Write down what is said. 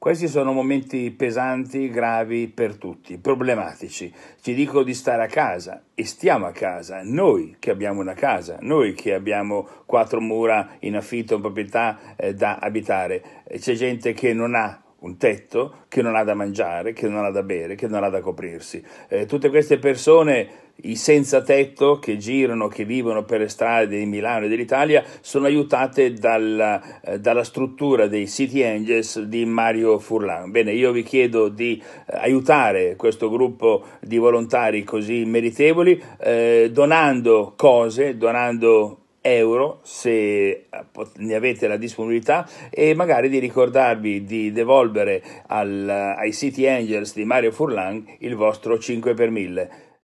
Questi sono momenti pesanti, gravi per tutti, problematici. Ci dicono di stare a casa e stiamo a casa, noi che abbiamo una casa, noi che abbiamo quattro mura in affitto in proprietà eh, da abitare. C'è gente che non ha un tetto, che non ha da mangiare, che non ha da bere, che non ha da coprirsi. Eh, tutte queste persone, i senza tetto che girano, che vivono per le strade di Milano e dell'Italia, sono aiutate dalla, eh, dalla struttura dei City Angels di Mario Furlan. Bene, io vi chiedo di eh, aiutare questo gruppo di volontari così meritevoli eh, donando cose, donando euro se eh, ne avete la disponibilità e magari di ricordarvi di devolvere al, eh, ai City Angels di Mario Furlan il vostro 5 per 1000